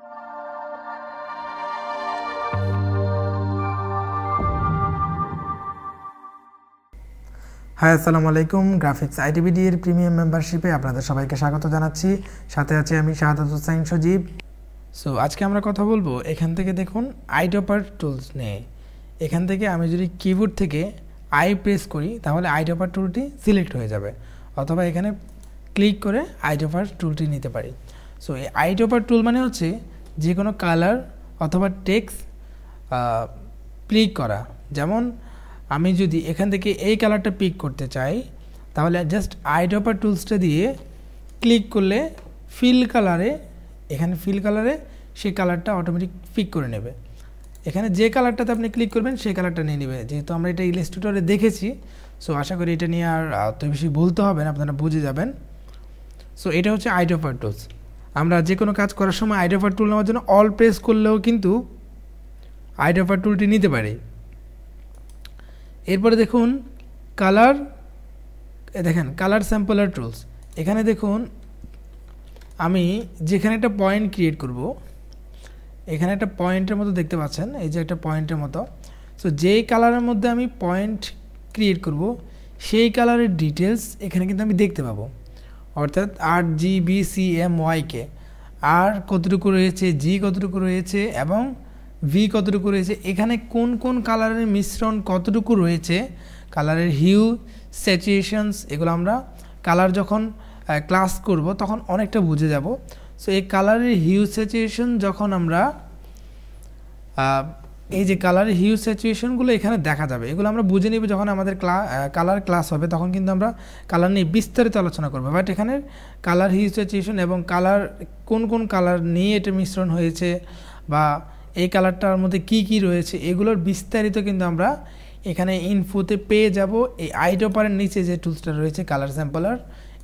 high আসসালামু আলাইকুম graphics ITBD এর প্রিমিয়াম মেম্বারশিপে আপনাদের সবাইকে স্বাগত জানাচ্ছি সাথে আছি আমি শাহাদাত হোসাইন সজীব সো আজকে আমরা কথা বলবো এখান থেকে দেখুন আইডপার টুলস নিয়ে এখান থেকে আমি যদি কিবোর্ড থেকে আই প্রেস করি তাহলে আইডপার টুলটি সিলেক্ট হয়ে যাবে অথবা এখানে ক্লিক করে আইডপার টুলটি নিতে পারি সো এই আইডোপার টুল মানে হচ্ছে যে কোনো কালার অথবা টেক্স প্লিক করা যেমন আমি যদি এখান থেকে এই কালারটা পিক করতে চাই তাহলে জাস্ট আইডোপার টুলসটা দিয়ে ক্লিক করলে ফিল কালারে এখানে ফিল কালারে সেই কালারটা অটোমেটিক পিক করে নেবে এখানে যে কালারটাতে আপনি ক্লিক করবেন সেই কালারটা নিয়ে নেবে যেহেতু আমরা এটা ইলাস্ট্রেটরে দেখেছি সো আশা করি এটা নিয়ে আর অত বেশি বলতে হবে না আপনারা বুঝে যাবেন সো এটা হচ্ছে আইডোপার টুলস আমরা যে কোনো কাজ করার সময় আইডোফার টুল নেওয়ার জন্য অল প্রেস করলেও কিন্তু আইডোফার টুলটি নিতে পারি এরপরে দেখুন কালার দেখেন কালার স্যাম্পলার টুলস এখানে দেখুন আমি যেখানে একটা পয়েন্ট ক্রিয়েট করব এখানে একটা পয়েন্টের মতো দেখতে পাচ্ছেন এই যে একটা পয়েন্টের মতো সো যেই কালারের মধ্যে আমি পয়েন্ট ক্রিয়েট করব সেই কালারের ডিটেলস এখানে কিন্তু আমি দেখতে পাবো অর্থাৎ R G B C M Y K আর কতটুকু রয়েছে জি কতটুকু রয়েছে এবং ভি কতটুকু রয়েছে এখানে কোন কোন কালারের মিশ্রণ কতটুকু রয়েছে কালারের হিউ স্যাচুয়েশনস এগুলো আমরা কালার যখন ক্লাস করব তখন অনেকটা বুঝে যাব সো এই কালারের হিউ স্যাচুয়েশন যখন আমরা এই যে কালার হিউ স্যাচুয়েশনগুলো এখানে দেখা যাবে এগুলো আমরা বুঝে নিব যখন আমাদের কালার ক্লাস হবে তখন কিন্তু আমরা কালার নিয়ে বিস্তারিত আলোচনা করবো বাট এখানে কালার হিউ স্যাচুয়েশন এবং কালার কোন কোন কালার নিয়ে এটা মিশ্রণ হয়েছে বা এই কালারটার মধ্যে কি কি রয়েছে এগুলোর বিস্তারিত কিন্তু আমরা এখানে ইনফোতে পেয়ে যাব এই ওপারের নিচে যে টুলসটা রয়েছে কালার স্যাম্পলার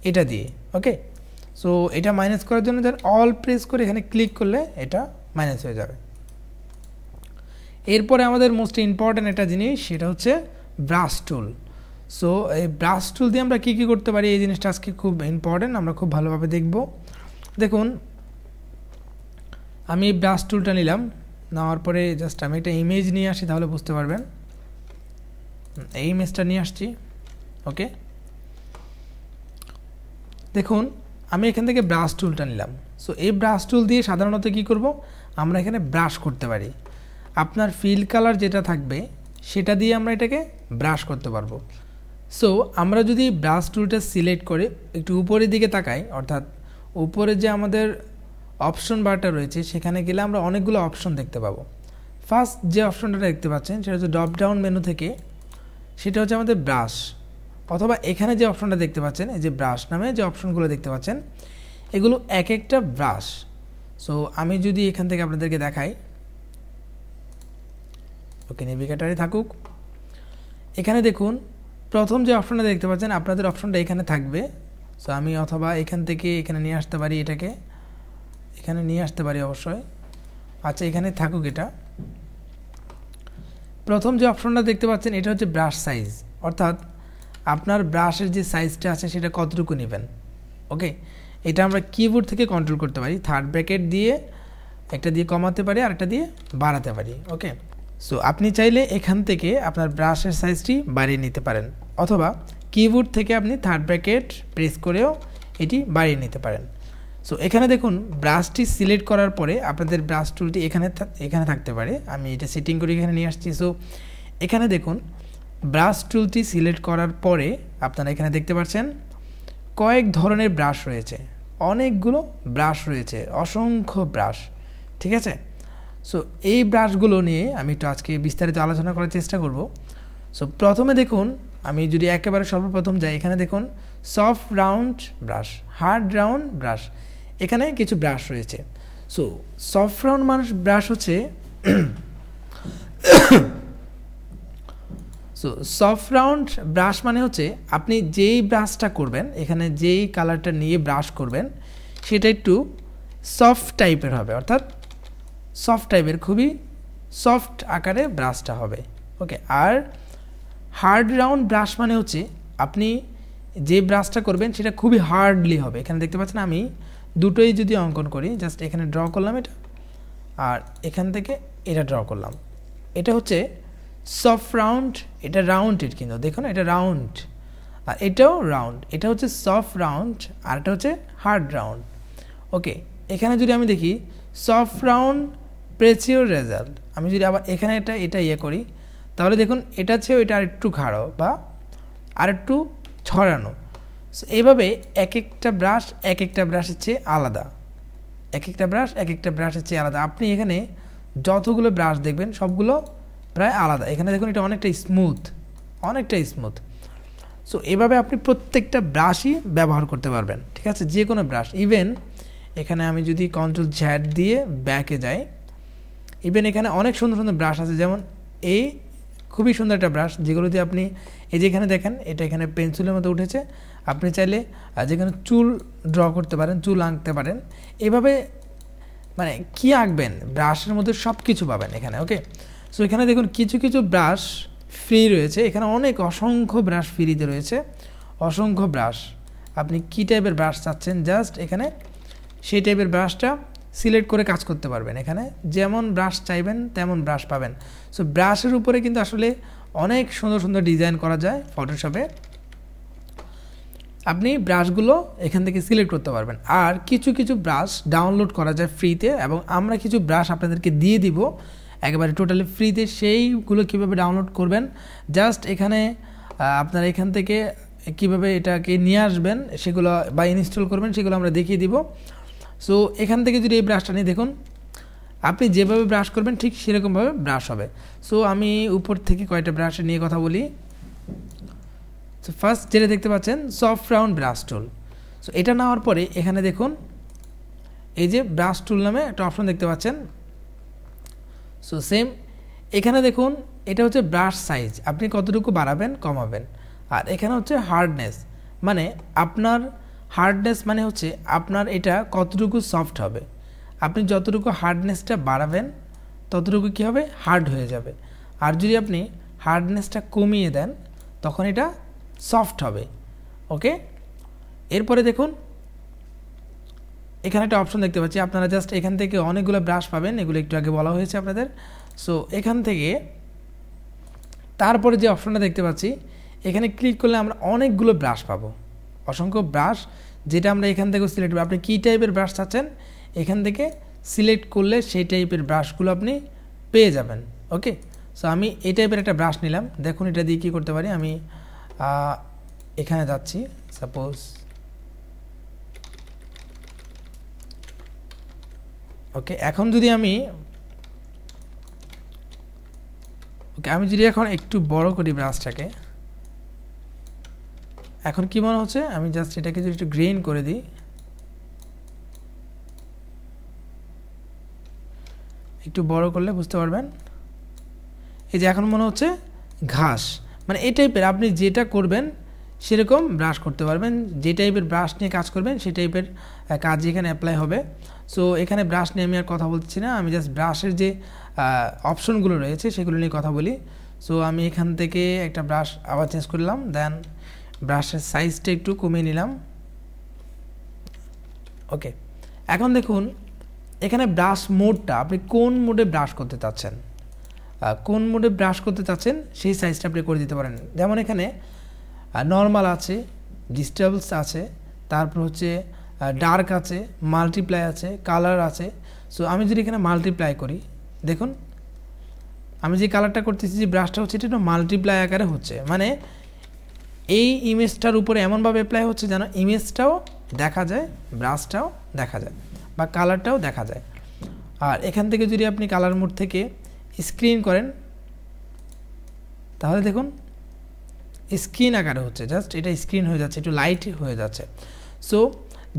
এটা দিয়ে ওকে সো এটা মাইনাস করার জন্য দেন অল প্রেস করে এখানে ক্লিক করলে এটা মাইনাস হয়ে যাবে এরপরে আমাদের মোস্ট ইম্পর্ট্যান্ট একটা জিনিস সেটা হচ্ছে ব্রাশ টুল সো এই ব্রাশ টুল দিয়ে আমরা কী কী করতে পারি এই জিনিসটা আজকে খুব ইম্পর্ট্যান্ট আমরা খুব ভালোভাবে দেখব দেখুন আমি এই ব্রাশ টুলটা নিলাম নেওয়ার পরে জাস্ট আমি একটা ইমেজ নিয়ে আসি তাহলে বুঝতে পারবেন এই ইমেজটা নিয়ে আসছি ওকে দেখুন আমি এখান থেকে ব্রাশ টুলটা নিলাম সো এই ব্রাশ টুল দিয়ে সাধারণত কি করব আমরা এখানে ব্রাশ করতে পারি আপনার ফিল কালার যেটা থাকবে সেটা দিয়ে আমরা এটাকে ব্রাশ করতে পারবো সো আমরা যদি ব্রাশ টুলটা সিলেক্ট করে একটু উপরের দিকে তাকাই অর্থাৎ উপরে যে আমাদের অপশন বারটা রয়েছে সেখানে গেলে আমরা অনেকগুলো অপশন দেখতে পাবো ফার্স্ট যে অপশনটা দেখতে পাচ্ছেন সেটা হচ্ছে ড্রপ ডাউন মেনু থেকে সেটা হচ্ছে আমাদের ব্রাশ অথবা এখানে যে অপশনটা দেখতে পাচ্ছেন এই যে ব্রাশ নামে যে অপশনগুলো দেখতে পাচ্ছেন এগুলো এক একটা ব্রাশ সো আমি যদি এখান থেকে আপনাদেরকে দেখাই ওকে নেভিগেটারে থাকুক এখানে দেখুন প্রথম যে অপশনটা দেখতে পাচ্ছেন আপনাদের অপশনটা এখানে থাকবে সো আমি অথবা এখান থেকে এখানে নিয়ে আসতে পারি এটাকে এখানে নিয়ে আসতে পারি অবশ্যই আচ্ছা এখানে থাকুক এটা প্রথম যে অপশনটা দেখতে পাচ্ছেন এটা হচ্ছে ব্রাশ সাইজ অর্থাৎ আপনার ব্রাশের যে সাইজটা আছে সেটা কতটুকু নেবেন ওকে এটা আমরা কিবোর্ড থেকে কন্ট্রোল করতে পারি থার্ড ব্র্যাকেট দিয়ে একটা দিয়ে কমাতে পারি আরেকটা দিয়ে বাড়াতে পারি ওকে সো আপনি চাইলে এখান থেকে আপনার ব্রাশের সাইজটি বাড়িয়ে নিতে পারেন অথবা কিবোর্ড থেকে আপনি থার্ড ব্র্যাকেট প্রেস করেও এটি বাড়িয়ে নিতে পারেন সো এখানে দেখুন ব্রাশটি সিলেক্ট করার পরে আপনাদের ব্রাশ টুলটি এখানে এখানে থাকতে পারে আমি এটা সেটিং করে এখানে নিয়ে আসছি সো এখানে দেখুন ব্রাশ টুলটি সিলেক্ট করার পরে আপনারা এখানে দেখতে পাচ্ছেন কয়েক ধরনের ব্রাশ রয়েছে অনেকগুলো ব্রাশ রয়েছে অসংখ্য ব্রাশ ঠিক আছে সো এই ব্রাশগুলো নিয়ে আমি একটু আজকে বিস্তারিত আলোচনা করার চেষ্টা করব সো প্রথমে দেখুন আমি যদি একেবারে সর্বপ্রথম যাই এখানে দেখুন soft round brush hard round brush এখানে কিছু ব্রাশ রয়েছে সো সফট রাউন্ড মানুষ ব্রাশ হচ্ছে সো সফট রাউন্ড ব্রাশ মানে হচ্ছে আপনি যেই ব্রাশটা করবেন এখানে যেই কালারটা নিয়ে ব্রাশ করবেন সেটা একটু সফট টাইপের হবে অর্থাৎ সফট টাইপের খুবই সফট আকারে ব্রাশটা হবে ওকে আর হার্ড রাউন্ড ব্রাশ মানে হচ্ছে আপনি যে ব্রাশটা করবেন সেটা খুবই হার্ডলি হবে এখানে দেখতে পাচ্ছেন আমি দুটোই যদি অঙ্কন করি জাস্ট এখানে ড্র করলাম এটা আর এখান থেকে এটা ড্র করলাম এটা হচ্ছে সফট রাউন্ড এটা রাউন্ডেড কিন্তু দেখুন এটা রাউন্ড আর এটাও রাউন্ড এটা হচ্ছে সফট রাউন্ড আর এটা হচ্ছে হার্ড রাউন্ড ওকে এখানে যদি আমি দেখি সফট রাউন্ড প্রেচিওর রেজাল্ট আমি যদি আবার এখানে এটা এটা ইয়ে করি তাহলে দেখুন এটা চেয়েও এটা আরেকটু ঘাড়ো বা আরেকটু ছড়ানো সো এইভাবে এক একটা ব্রাশ এক একটা ব্রাশের চেয়ে আলাদা এক একটা ব্রাশ এক একটা ব্রাশের চেয়ে আলাদা আপনি এখানে যতগুলো ব্রাশ দেখবেন সবগুলো প্রায় আলাদা এখানে দেখুন এটা অনেকটা স্মুথ অনেকটা স্মুথ সো এভাবে আপনি প্রত্যেকটা ব্রাশই ব্যবহার করতে পারবেন ঠিক আছে যে কোনো ব্রাশ ইভেন এখানে আমি যদি কন্ট্রোল ঝ্যাট দিয়ে ব্যাকে যাই ইভেন এখানে অনেক সুন্দর সুন্দর ব্রাশ আছে যেমন এই খুবই সুন্দর একটা ব্রাশ যেগুলো দিয়ে আপনি এই যে এখানে দেখেন এটা এখানে পেন্সিলের মতো উঠেছে আপনি চাইলে যেখানে চুল ড্র করতে পারেন চুল আঁকতে পারেন এভাবে মানে কি আঁকবেন ব্রাশের মধ্যে সব কিছু পাবেন এখানে ওকে সো এখানে দেখুন কিছু কিছু ব্রাশ ফ্রি রয়েছে এখানে অনেক অসংখ্য ব্রাশ ফ্রিতে রয়েছে অসংখ্য ব্রাশ আপনি কী টাইপের ব্রাশ চাচ্ছেন জাস্ট এখানে সেই টাইপের ব্রাশটা সিলেক্ট করে কাজ করতে পারবেন এখানে যেমন ব্রাশ চাইবেন তেমন ব্রাশ পাবেন সো ব্রাশের উপরে কিন্তু আসলে অনেক সুন্দর সুন্দর ডিজাইন করা যায় ফটোশপে আপনি ব্রাশগুলো এখান থেকে সিলেক্ট করতে পারবেন আর কিছু কিছু ব্রাশ ডাউনলোড করা যায় ফ্রিতে এবং আমরা কিছু ব্রাশ আপনাদেরকে দিয়ে দিব একেবারে টোটালি ফ্রিতে সেইগুলো কিভাবে ডাউনলোড করবেন জাস্ট এখানে আপনার এখান থেকে কিভাবে এটাকে নিয়ে আসবেন সেগুলো বা ইনস্টল করবেন সেগুলো আমরা দেখিয়ে দিব সো এখান থেকে যদি এই ব্রাশটা নিয়ে দেখুন আপনি যেভাবে ব্রাশ করবেন ঠিক সেরকমভাবে ব্রাশ হবে সো আমি উপর থেকে কয়টা ব্রাশ নিয়ে কথা বলি সো ফার্স্ট যেটা দেখতে পাচ্ছেন soft round brush tool so এটা নেওয়ার পরে এখানে দেখুন এই যে ব্রাশ টুল নামে একটা অপশন দেখতে পাচ্ছেন সো সেম এখানে দেখুন এটা হচ্ছে ব্রাশ সাইজ আপনি কতটুকু বাড়াবেন কমাবেন আর এখানে হচ্ছে হার্ডনেস মানে আপনার হার্ডনেস মানে হচ্ছে আপনার এটা কতটুকু সফট হবে আপনি যতটুকু হার্ডনেসটা বাড়াবেন ততটুকু কী হবে হার্ড হয়ে যাবে আর যদি আপনি হার্ডনেসটা কমিয়ে দেন তখন এটা সফট হবে ওকে এরপরে দেখুন এখানে একটা অপশন দেখতে পাচ্ছি আপনারা জাস্ট এখান থেকে অনেকগুলো ব্রাশ পাবেন এগুলো একটু আগে বলা হয়েছে আপনাদের সো এখান থেকে তারপরে যে অপশনটা দেখতে পাচ্ছি এখানে ক্লিক করলে আমরা অনেকগুলো ব্রাশ পাবো অসংখ্য ব্রাশ যেটা আমরা এখান থেকে সিলেক্ট করব আপনি কী টাইপের ব্রাশ চাচ্ছেন এখান থেকে সিলেক্ট করলে সেই টাইপের ব্রাশগুলো আপনি পেয়ে যাবেন ওকে সো আমি এই টাইপের একটা ব্রাশ নিলাম দেখুন এটা দিয়ে কী করতে পারি আমি এখানে যাচ্ছি সাপোজ ওকে এখন যদি আমি ওকে আমি যদি এখন একটু বড় করি ব্রাশটাকে এখন কি মনে হচ্ছে আমি জাস্ট এটাকে যদি একটু গ্রেন করে দিই একটু বড় করলে বুঝতে পারবেন এই যে এখন মনে হচ্ছে ঘাস মানে এই টাইপের আপনি যেটা করবেন সেরকম ব্রাশ করতে পারবেন যে টাইপের ব্রাশ নিয়ে কাজ করবেন সেই টাইপের কাজ এখানে অ্যাপ্লাই হবে সো এখানে ব্রাশ নিয়ে আমি আর কথা বলছি না আমি জাস্ট ব্রাশের যে অপশনগুলো রয়েছে সেগুলো নিয়ে কথা বলি সো আমি এখান থেকে একটা ব্রাশ আবার চেঞ্জ করলাম দেন ব্রাশের সাইজটা একটু কমিয়ে নিলাম ওকে এখন দেখুন এখানে ব্রাশ মোডটা আপনি কোন মোডে ব্রাশ করতে চাচ্ছেন কোন মোডে ব্রাশ করতে চাচ্ছেন সেই সাইজটা আপনি করে দিতে পারেন যেমন এখানে নর্মাল আছে ডিস্টার্বস আছে তারপর হচ্ছে ডার্ক আছে মাল্টিপ্লাই আছে কালার আছে সো আমি যদি এখানে মাল্টিপ্লাই করি দেখুন আমি যে কালারটা করতেছি যে ব্রাশটা হচ্ছে এটা মাল্টিপ্লাই আকারে হচ্ছে মানে এই ইমেজটার উপরে এমনভাবে অ্যাপ্লাই হচ্ছে যেন ইমেজটাও দেখা যায় ব্রাশটাও দেখা যায় বা কালারটাও দেখা যায় আর এখান থেকে যদি আপনি কালার মোড থেকে স্ক্রিন করেন তাহলে দেখুন স্ক্রিন আকারে হচ্ছে জাস্ট এটা স্ক্রিন হয়ে যাচ্ছে একটু লাইট হয়ে যাচ্ছে সো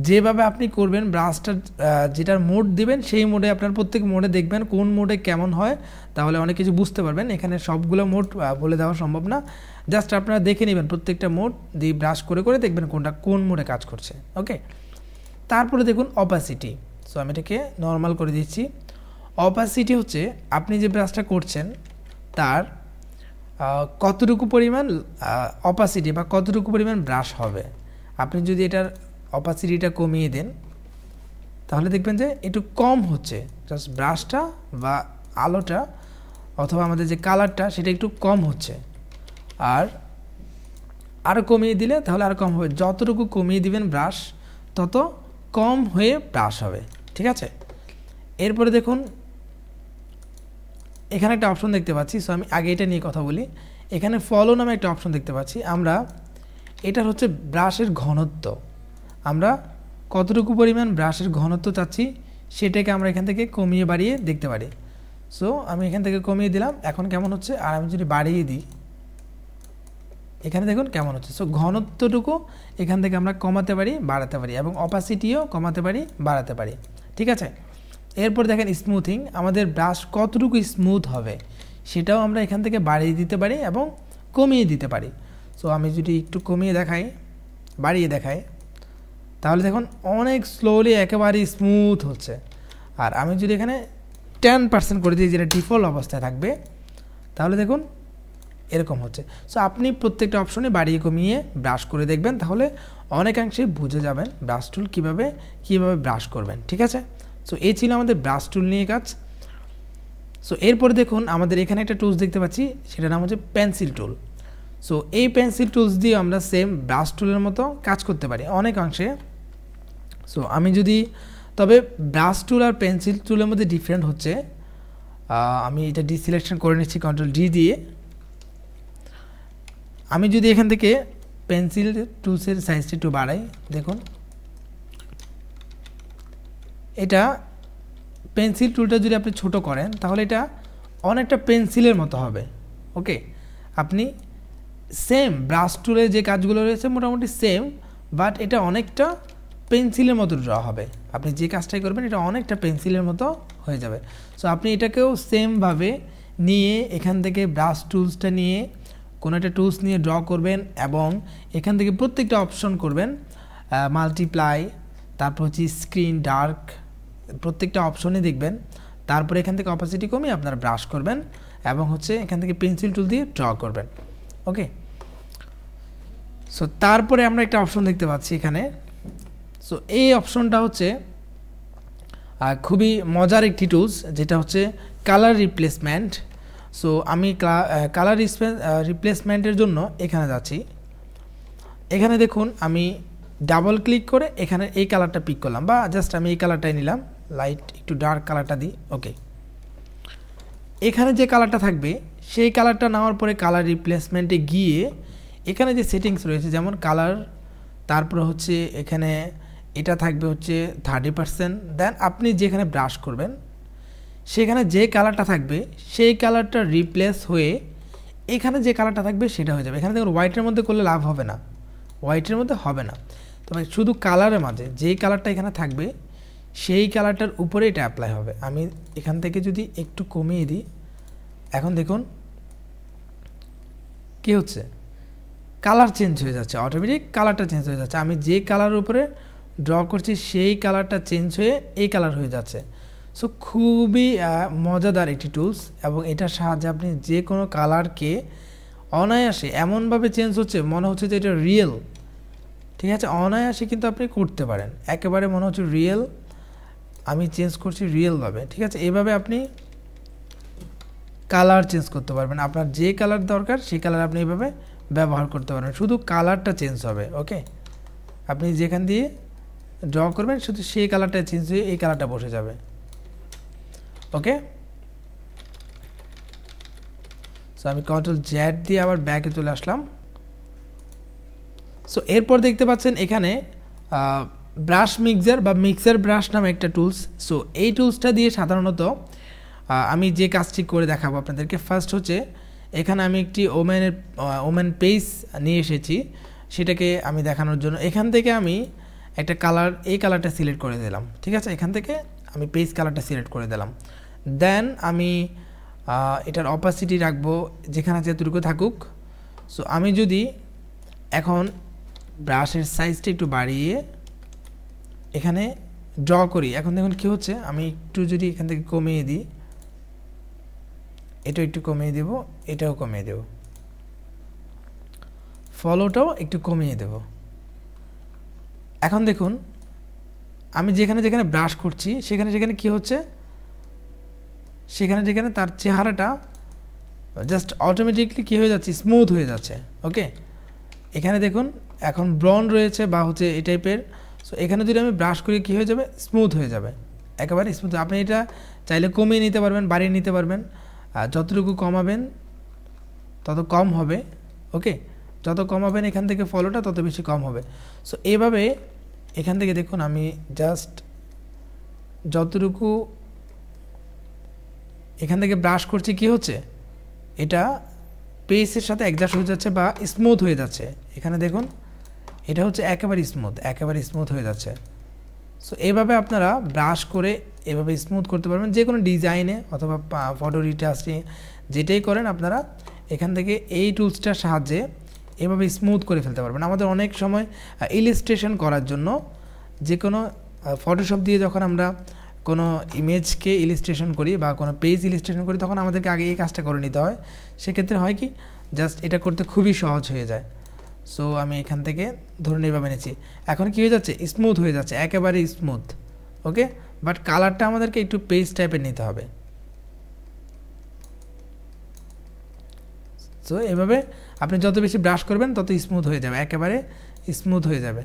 যেভাবে আপনি করবেন ব্রাশটা যেটার মোড দিবেন সেই মোডে আপনার প্রত্যেক মোডে দেখবেন কোন মোডে কেমন হয় তাহলে অনেক কিছু বুঝতে পারবেন এখানে সবগুলো মোড বলে দেওয়া সম্ভব না জাস্ট আপনারা দেখে নেবেন প্রত্যেকটা মোড দিয়ে ব্রাশ করে করে দেখবেন কোনটা কোন মোডে কাজ করছে ওকে তারপরে দেখুন অপাসিটি সো আমি এটাকে নর্মাল করে দিচ্ছি অপাসিটি হচ্ছে আপনি যে ব্রাশটা করছেন তার কতটুকু পরিমাণ অপাসিটি বা কতটুকু পরিমাণ ব্রাশ হবে আপনি যদি এটার অপাসিটিটা কমিয়ে দেন তাহলে দেখবেন যে একটু কম হচ্ছে জাস্ট ব্রাশটা বা আলোটা অথবা আমাদের যে কালারটা সেটা একটু কম হচ্ছে আর আরও কমিয়ে দিলে তাহলে আর কম হবে যতটুকু কমিয়ে দিবেন ব্রাশ তত কম হয়ে ব্রাশ হবে ঠিক আছে এরপরে দেখুন এখানে একটা অপশন দেখতে পাচ্ছি সো আমি আগে এটা নিয়ে কথা বলি এখানে ফলো নামে একটা অপশন দেখতে পাচ্ছি আমরা এটার হচ্ছে ব্রাশের ঘনত্ব আমরা কতটুকু পরিমাণ ব্রাশের ঘনত্ব চাচ্ছি সেটাকে আমরা এখান থেকে কমিয়ে বাড়িয়ে দেখতে পারি সো আমি এখান থেকে কমিয়ে দিলাম এখন কেমন হচ্ছে আর আমি যদি বাড়িয়ে দিই এখানে দেখুন কেমন হচ্ছে সো ঘনত্বটুকু এখান থেকে আমরা কমাতে পারি বাড়াতে পারি এবং অপাসিটিও কমাতে পারি বাড়াতে পারি ঠিক আছে এরপর দেখেন স্মুথিং আমাদের ব্রাশ কতটুকু স্মুথ হবে সেটাও আমরা এখান থেকে বাড়িয়ে দিতে পারি এবং কমিয়ে দিতে পারি সো আমি যদি একটু কমিয়ে দেখাই বাড়িয়ে দেখাই তাহলে দেখুন অনেক স্লোলি একেবারে স্মুথ হচ্ছে আর আমি যদি এখানে টেন পার্সেন্ট করে দিই যেটা ডিফল্ট অবস্থায় থাকবে তাহলে দেখুন এরকম হচ্ছে সো আপনি প্রত্যেকটা অপশনে বাড়িয়ে কমিয়ে ব্রাশ করে দেখবেন তাহলে অনেকাংশে বুঝে যাবেন ব্রাশ টুল কীভাবে কীভাবে ব্রাশ করবেন ঠিক আছে সো এই ছিল আমাদের ব্রাশ টুল নিয়ে কাজ সো এরপরে দেখুন আমাদের এখানে একটা টুলস দেখতে পাচ্ছি সেটার নাম হচ্ছে পেন্সিল টুল সো এই পেন্সিল টুলস দিয়ে আমরা সেম ব্রাশ টুলের মতো কাজ করতে পারি অনেকাংশে সো আমি যদি তবে ব্রাশ টুল আর পেন্সিল টুলের মধ্যে ডিফারেন্ট হচ্ছে আমি এটা ডিসিলেকশন করে নিচ্ছি কন্ট্রোল ডি দিয়ে আমি যদি এখান থেকে পেন্সিল টুলসের সাইজটা একটু বাড়াই দেখুন এটা পেন্সিল টুলটা যদি আপনি ছোট করেন তাহলে এটা অনেকটা পেন্সিলের মতো হবে ওকে আপনি সেম ব্রাশ টুলের যে কাজগুলো রয়েছে মোটামুটি সেম বাট এটা অনেকটা পেন্সিলের মতো ড্র হবে আপনি যে কাজটাই করবেন এটা অনেকটা পেন্সিলের মতো হয়ে যাবে সো আপনি এটাকেও সেমভাবে নিয়ে এখান থেকে ব্রাশ টুলসটা নিয়ে কোনো একটা টুলস নিয়ে ড্র করবেন এবং এখান থেকে প্রত্যেকটা অপশন করবেন মাল্টিপ্লাই তারপর হচ্ছে স্ক্রিন ডার্ক প্রত্যেকটা অপশনে দেখবেন তারপরে এখান থেকে অপাসিটি কমিয়ে আপনারা ব্রাশ করবেন এবং হচ্ছে এখান থেকে পেন্সিল টুল দিয়ে ড্র করবেন ওকে সো তারপরে আমরা একটা অপশন দেখতে পাচ্ছি এখানে সো এই অপশনটা হচ্ছে খুবই মজার একটি টুলস যেটা হচ্ছে কালার রিপ্লেসমেন্ট সো আমি কালার রিপ্লেসমেন্টের জন্য এখানে যাচ্ছি এখানে দেখুন আমি ডাবল ক্লিক করে এখানে এই কালারটা পিক করলাম বা জাস্ট আমি এই কালারটাই নিলাম লাইট একটু ডার্ক কালারটা দিই ওকে এখানে যে কালারটা থাকবে সেই কালারটা নেওয়ার পরে কালার রিপ্লেসমেন্টে গিয়ে এখানে যে সেটিংস রয়েছে যেমন কালার তারপরে হচ্ছে এখানে এটা থাকবে হচ্ছে থার্টি পারসেন্ট দেন আপনি যেখানে ব্রাশ করবেন সেখানে যে কালারটা থাকবে সেই কালারটা রিপ্লেস হয়ে এখানে যে কালারটা থাকবে সেটা হয়ে যাবে এখানে দেখুন হোয়াইটের মধ্যে করলে লাভ হবে না হোয়াইটের মধ্যে হবে না তবে শুধু কালারের মাঝে যেই কালারটা এখানে থাকবে সেই কালারটার উপরে এটা অ্যাপ্লাই হবে আমি এখান থেকে যদি একটু কমিয়ে দিই এখন দেখুন কি হচ্ছে কালার চেঞ্জ হয়ে যাচ্ছে অটোমেটিক কালারটা চেঞ্জ হয়ে যাচ্ছে আমি যে কালারের উপরে ড্র করছি সেই কালারটা চেঞ্জ হয়ে এই কালার হয়ে যাচ্ছে সো খুবই মজাদার একটি টুলস এবং এটার সাহায্যে আপনি যে কোনো কালারকে অনায়াসে এমনভাবে চেঞ্জ হচ্ছে মনে হচ্ছে যে এটা রিয়েল ঠিক আছে অনায়াসে কিন্তু আপনি করতে পারেন একেবারে মনে হচ্ছে রিয়েল আমি চেঞ্জ করছি রিয়েলভাবে ঠিক আছে এভাবে আপনি কালার চেঞ্জ করতে পারবেন আপনার যে কালার দরকার সেই কালার আপনি এভাবে ব্যবহার করতে পারবেন শুধু কালারটা চেঞ্জ হবে ওকে আপনি যেখান দিয়ে ড্র করবেন শুধু সেই কালারটা চেঞ্জ হয়ে এই কালারটা বসে যাবে ওকে সো আমি কন্ট্রোল জ্যাট দিয়ে আবার ব্যাকে চলে আসলাম সো এরপর দেখতে পাচ্ছেন এখানে ব্রাশ মিক্সার বা মিক্সার ব্রাশ নামে একটা টুলস সো এই টুলসটা দিয়ে সাধারণত আমি যে কাজটি করে দেখাবো আপনাদেরকে ফার্স্ট হচ্ছে এখানে আমি একটি ওমেনের ওমেন পেজ নিয়ে এসেছি সেটাকে আমি দেখানোর জন্য এখান থেকে আমি একটা কালার এই কালারটা সিলেক্ট করে দিলাম ঠিক আছে এখান থেকে আমি পেজ কালারটা সিলেক্ট করে দিলাম দেন আমি এটার অপাসিটি রাখবো যেখানে যেতটুকু থাকুক সো আমি যদি এখন ব্রাশের সাইজটা একটু বাড়িয়ে এখানে ড্র করি এখন দেখুন কী হচ্ছে আমি একটু যদি এখান থেকে কমিয়ে দিই এটা একটু কমিয়ে দেব এটাও কমিয়ে দেব ফলোটাও একটু কমিয়ে দেব এখন দেখুন আমি যেখানে যেখানে ব্রাশ করছি সেখানে সেখানে কি হচ্ছে সেখানে যেখানে তার চেহারাটা জাস্ট অটোমেটিকলি কী হয়ে যাচ্ছে স্মুথ হয়ে যাচ্ছে ওকে এখানে দেখুন এখন ব্রন রয়েছে বা হচ্ছে এই টাইপের সো এখানে যদি আমি ব্রাশ করি কী হয়ে যাবে স্মুথ হয়ে যাবে একেবারে স্মুথ আপনি এটা চাইলে কমিয়ে নিতে পারবেন বাড়িয়ে নিতে পারবেন আর যতটুকু কমাবেন তত কম হবে ওকে যত কমাবেন এখান থেকে ফলোটা তত বেশি কম হবে সো এভাবে এখান থেকে দেখুন আমি জাস্ট যতটুকু এখান থেকে ব্রাশ করছি কি হচ্ছে এটা পেসের সাথে অ্যাডজাস্ট হয়ে যাচ্ছে বা স্মুথ হয়ে যাচ্ছে এখানে দেখুন এটা হচ্ছে একেবারে স্মুথ একেবারে স্মুথ হয়ে যাচ্ছে সো এভাবে আপনারা ব্রাশ করে এভাবে স্মুথ করতে পারবেন যে কোনো ডিজাইনে অথবা ফটো রিটাস্টিং যেটাই করেন আপনারা এখান থেকে এই টুলসটার সাহায্যে এভাবে স্মুথ করে ফেলতে পারবেন আমাদের অনেক সময় ইলিস্ট্রেশন করার জন্য যে কোনো ফটোশপ দিয়ে যখন আমরা কোনো ইমেজকে ইলিস্ট্রেশন করি বা কোনো পেজ ইলিস্ট্রেশন করি তখন আমাদেরকে আগে এই কাজটা করে নিতে হয় সেক্ষেত্রে হয় কি জাস্ট এটা করতে খুবই সহজ হয়ে যায় সো আমি এখান থেকে ধরুন এইভাবে এনেছি এখন কি হয়ে যাচ্ছে স্মুথ হয়ে যাচ্ছে একেবারে স্মুথ ওকে বাট কালারটা আমাদেরকে একটু পেজ টাইপের নিতে হবে সো এভাবে আপনি যত বেশি ব্রাশ করবেন তত স্মুথ হয়ে যাবে একেবারে স্মুথ হয়ে যাবে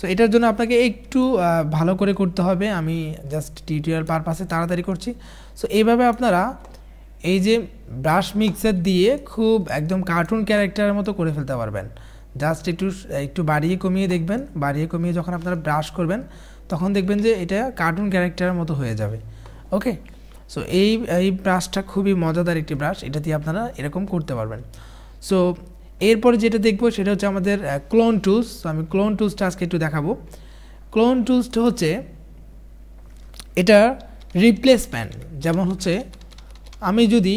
সো এটার জন্য আপনাকে একটু ভালো করে করতে হবে আমি জাস্ট টিউটোরিয়াল পারপাসে তাড়াতাড়ি করছি সো এইভাবে আপনারা এই যে ব্রাশ মিক্সার দিয়ে খুব একদম কার্টুন ক্যারেক্টারের মতো করে ফেলতে পারবেন জাস্ট একটু একটু বাড়িয়ে কমিয়ে দেখবেন বাড়িয়ে কমিয়ে যখন আপনারা ব্রাশ করবেন তখন দেখবেন যে এটা কার্টুন ক্যারেক্টারের মতো হয়ে যাবে ওকে সো এই এই ব্রাশটা খুবই মজাদার একটি ব্রাশ এটা দিয়ে আপনারা এরকম করতে পারবেন সো এরপরে যেটা দেখব সেটা হচ্ছে আমাদের ক্লোন টুলস আমি ক্লোন টুলসটা আজকে একটু দেখাবো ক্লোন টুলসটা হচ্ছে এটা রিপ্লেসমেন্ট যেমন হচ্ছে আমি যদি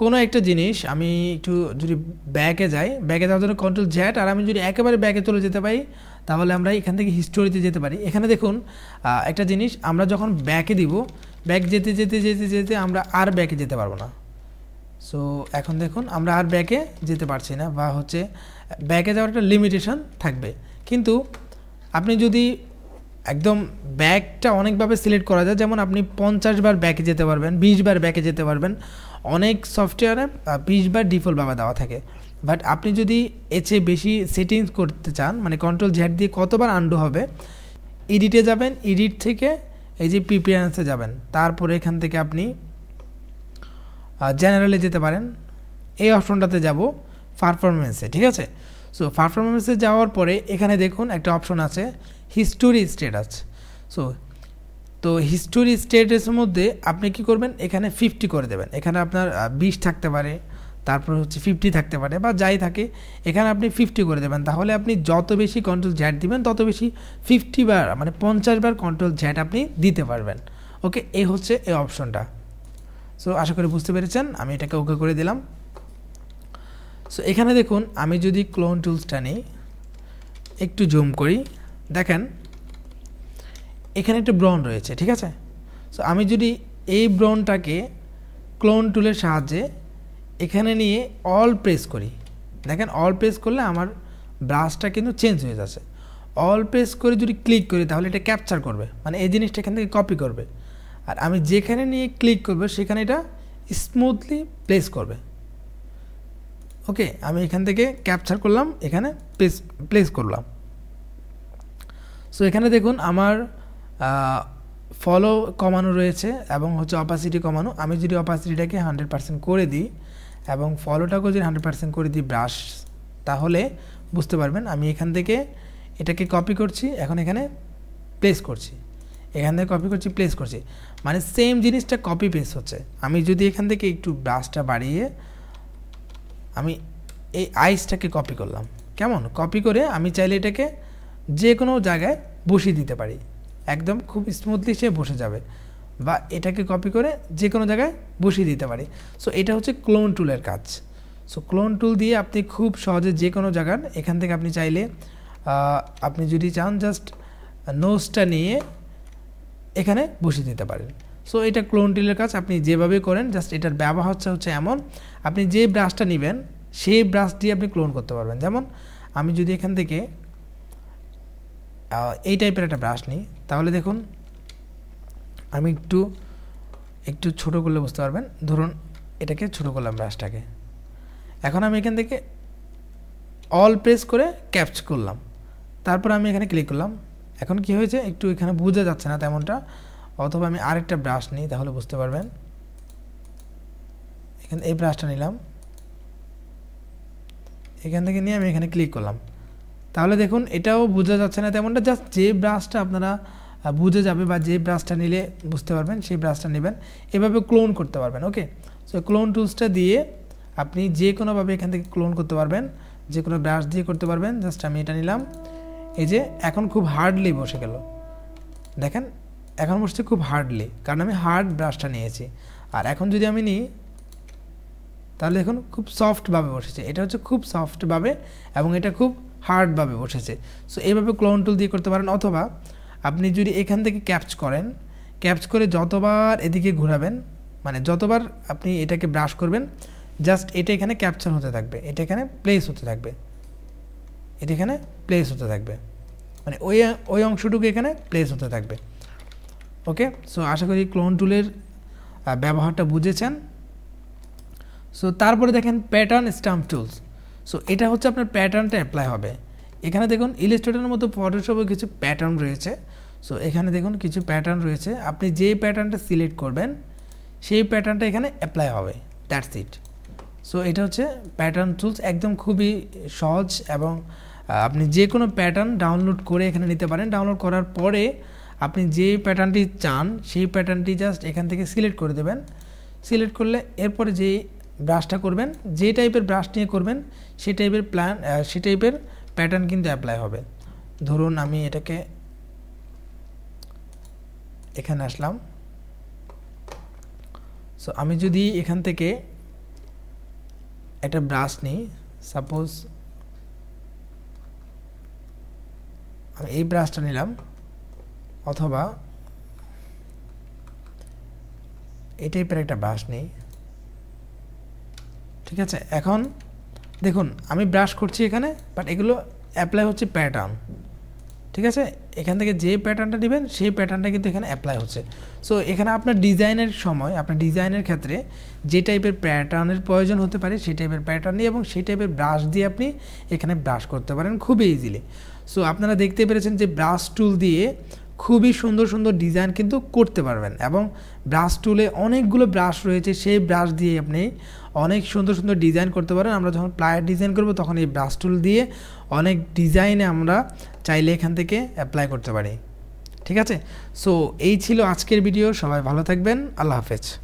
কোনো একটা জিনিস আমি একটু যদি ব্যাকে যাই ব্যাকে যাওয়ার জন্য কন্ট্রোল জ্যাট আর আমি যদি একেবারে ব্যাকে চলে যেতে পারি তাহলে আমরা এখান থেকে হিস্টোরিতে যেতে পারি এখানে দেখুন একটা জিনিস আমরা যখন ব্যাকে দিব ব্যাক যেতে যেতে যেতে যেতে আমরা আর ব্যাকে যেতে পারবো না সো এখন দেখুন আমরা আর ব্যাকে যেতে পারছি না বা হচ্ছে ব্যাকে যাওয়ার একটা লিমিটেশন থাকবে কিন্তু আপনি যদি একদম ব্যাকটা অনেকভাবে সিলেক্ট করা যায় যেমন আপনি পঞ্চাশ বার ব্যাকে যেতে পারবেন বিশ বার ব্যাকে যেতে পারবেন অনেক সফটওয়্যারে বিশ বার ডিফল্টভাবে দেওয়া থাকে বাট আপনি যদি এর চেয়ে বেশি সেটিংস করতে চান মানে কন্ট্রোল ঝ্যাট দিয়ে কতবার আন্ডু হবে এডিটে যাবেন এডিট থেকে এই যে প্রিপিয়ারেন্সে যাবেন তারপরে এখান থেকে আপনি জেনারেলে যেতে পারেন এই অপশনটাতে যাব পারফরমেন্সে ঠিক আছে সো পারফরমেন্সে যাওয়ার পরে এখানে দেখুন একটা অপশন আছে হিস্টোরি স্টেটাস সো তো হিস্টোরি স্টেটাসের মধ্যে আপনি কি করবেন এখানে ফিফটি করে দেবেন এখানে আপনার বিশ থাকতে পারে তারপর হচ্ছে ফিফটি থাকতে পারে বা যাই থাকে এখানে আপনি ফিফটি করে দেবেন তাহলে আপনি যত বেশি কন্ট্রোল জ্যাট দিবেন তত বেশি ফিফটি বার মানে পঞ্চাশ বার কন্ট্রোল জ্যাট আপনি দিতে পারবেন ওকে এই হচ্ছে এই অপশনটা সো আশা করি বুঝতে পেরেছেন আমি এটাকে ওকে করে দিলাম সো এখানে দেখুন আমি যদি ক্লোন টুলসটা নিই একটু জুম করি দেখেন এখানে একটা ব্রন রয়েছে ঠিক আছে সো আমি যদি এই ব্রনটাকে ক্লোন টুলের সাহায্যে এখানে নিয়ে অল প্রেস করি দেখেন অল প্রেস করলে আমার ব্রাশটা কিন্তু চেঞ্জ হয়ে যাচ্ছে অল প্রেস করে যদি ক্লিক করি তাহলে এটা ক্যাপচার করবে মানে এই জিনিসটা এখান থেকে কপি করবে আর আমি যেখানে নিয়ে ক্লিক করব সেখানে এটা স্মুথলি প্লেস করবে ওকে আমি এখান থেকে ক্যাপচার করলাম এখানে প্লেস প্লেস করলাম সো এখানে দেখুন আমার ফলো কমানো রয়েছে এবং হচ্ছে অপাসিটি কমানো আমি যদি অপাসিটিটাকে হান্ড্রেড পার্সেন্ট করে দিই এবং ফলোটাকেও যদি হান্ড্রেড পার্সেন্ট করে দিই ব্রাশ তাহলে বুঝতে পারবেন আমি এখান থেকে এটাকে কপি করছি এখন এখানে প্লেস করছি এখান থেকে কপি করছি প্লেস করছি মানে সেম জিনিসটা কপি পেস হচ্ছে আমি যদি এখান থেকে একটু ব্রাশটা বাড়িয়ে আমি এই আইসটাকে কপি করলাম কেমন কপি করে আমি চাইলে এটাকে যে কোনো জায়গায় বসিয়ে দিতে পারি একদম খুব স্মুথলি সে বসে যাবে বা এটাকে কপি করে যে কোনো জায়গায় বসিয়ে দিতে পারি সো এটা হচ্ছে ক্লোন টুলের কাজ সো ক্লোন টুল দিয়ে আপনি খুব সহজে যে কোনো জায়গার এখান থেকে আপনি চাইলে আপনি যদি চান জাস্ট নোজটা নিয়ে এখানে বসিয়ে দিতে পারেন সো এটা ক্লোন ড্রিলের কাজ আপনি যেভাবে করেন জাস্ট এটার ব্যবহার হচ্ছে হচ্ছে এমন আপনি যে ব্রাশটা নেবেন সেই ব্রাশ দিয়ে আপনি ক্লোন করতে পারবেন যেমন আমি যদি এখান থেকে এই টাইপের একটা ব্রাশ নিই তাহলে দেখুন আমি একটু একটু ছোটো করলে বুঝতে পারবেন ধরুন এটাকে ছোটো করলাম ব্রাশটাকে এখন আমি এখান থেকে অল প্রেস করে ক্যাপচ করলাম তারপর আমি এখানে ক্লিক করলাম এখন কি হয়েছে একটু এখানে বোঝা যাচ্ছে না তেমনটা অথবা আমি আরেকটা ব্রাশ নিই তাহলে বুঝতে পারবেন এখানে এই ব্রাশটা নিলাম এখান থেকে নিয়ে আমি এখানে ক্লিক করলাম তাহলে দেখুন এটাও বোঝা যাচ্ছে না তেমনটা জাস্ট যে ব্রাশটা আপনারা বুঝে যাবে বা যে ব্রাশটা নিলে বুঝতে পারবেন সেই ব্রাশটা নেবেন এভাবে ক্লোন করতে পারবেন ওকে সো ক্লোন টুলসটা দিয়ে আপনি যে কোনোভাবে এখান থেকে ক্লোন করতে পারবেন যে কোনো ব্রাশ দিয়ে করতে পারবেন জাস্ট আমি এটা নিলাম এই যে এখন খুব হার্ডলি বসে গেল দেখেন এখন বসছে খুব হার্ডলি কারণ আমি হার্ড ব্রাশটা নিয়েছি আর এখন যদি আমি নিই তাহলে এখন খুব সফটভাবে বসেছে এটা হচ্ছে খুব সফটভাবে এবং এটা খুব হার্ডভাবে বসেছে সো এইভাবে ক্লোন টুল দিয়ে করতে পারেন অথবা আপনি যদি এখান থেকে ক্যাপচ করেন ক্যাপচ করে যতবার এদিকে ঘোরাবেন মানে যতবার আপনি এটাকে ব্রাশ করবেন জাস্ট এটা এখানে ক্যাপচার হতে থাকবে এটা এখানে প্লেস হতে থাকবে এটি এখানে প্লেস হতে থাকবে মানে ওই ওই অংশটুকু এখানে প্লেস হতে থাকবে ওকে সো আশা করি ক্লোন টুলের ব্যবহারটা বুঝেছেন সো তারপরে দেখেন প্যাটার্ন স্টাম্প টুলস সো এটা হচ্ছে আপনার প্যাটার্নটা অ্যাপ্লাই হবে এখানে দেখুন ইলিস্ট্রেটারের মতো ফটোশপে কিছু প্যাটার্ন রয়েছে সো এখানে দেখুন কিছু প্যাটার্ন রয়েছে আপনি যে প্যাটার্নটা সিলেক্ট করবেন সেই প্যাটার্নটা এখানে অ্যাপ্লাই হবে দ্যাটস ইট সো এটা হচ্ছে প্যাটার্ন টুলস একদম খুবই সহজ এবং আপনি যে কোনো প্যাটার্ন ডাউনলোড করে এখানে নিতে পারেন ডাউনলোড করার পরে আপনি যে প্যাটার্নটি চান সেই প্যাটার্নটি জাস্ট এখান থেকে সিলেক্ট করে দেবেন সিলেক্ট করলে এরপরে যে ব্রাশটা করবেন যে টাইপের ব্রাশ নিয়ে করবেন সে টাইপের প্ল্যান সে টাইপের প্যাটার্ন কিন্তু অ্যাপ্লাই হবে ধরুন আমি এটাকে এখানে আসলাম সো আমি যদি এখান থেকে একটা ব্রাশ নিই সাপোজ আমি এই ব্রাশটা নিলাম অথবা এই টাইপের একটা ব্রাশ নেই ঠিক আছে এখন দেখুন আমি ব্রাশ করছি এখানে বাট এগুলো অ্যাপ্লাই হচ্ছে প্যাটার্ন ঠিক আছে এখান থেকে যে প্যাটার্নটা নেবেন সেই প্যাটার্নটা কিন্তু এখানে অ্যাপ্লাই হচ্ছে সো এখানে আপনার ডিজাইনের সময় আপনার ডিজাইনের ক্ষেত্রে যে টাইপের প্যাটার্নের প্রয়োজন হতে পারে সেই টাইপের প্যাটার্ন নিয়ে এবং সেই টাইপের ব্রাশ দিয়ে আপনি এখানে ব্রাশ করতে পারেন খুবই ইজিলি সো আপনারা দেখতে পেরেছেন যে ব্রাশ টুল দিয়ে খুবই সুন্দর সুন্দর ডিজাইন কিন্তু করতে পারবেন এবং ব্রাশ টুলে অনেকগুলো ব্রাশ রয়েছে সেই ব্রাশ দিয়ে আপনি অনেক সুন্দর সুন্দর ডিজাইন করতে পারেন আমরা যখন প্লায়ার ডিজাইন করব তখন এই ব্রাশ টুল দিয়ে অনেক ডিজাইনে আমরা চাইলে এখান থেকে অ্যাপ্লাই করতে পারি ঠিক আছে সো এই ছিল আজকের ভিডিও সবাই ভালো থাকবেন আল্লাহ হাফেজ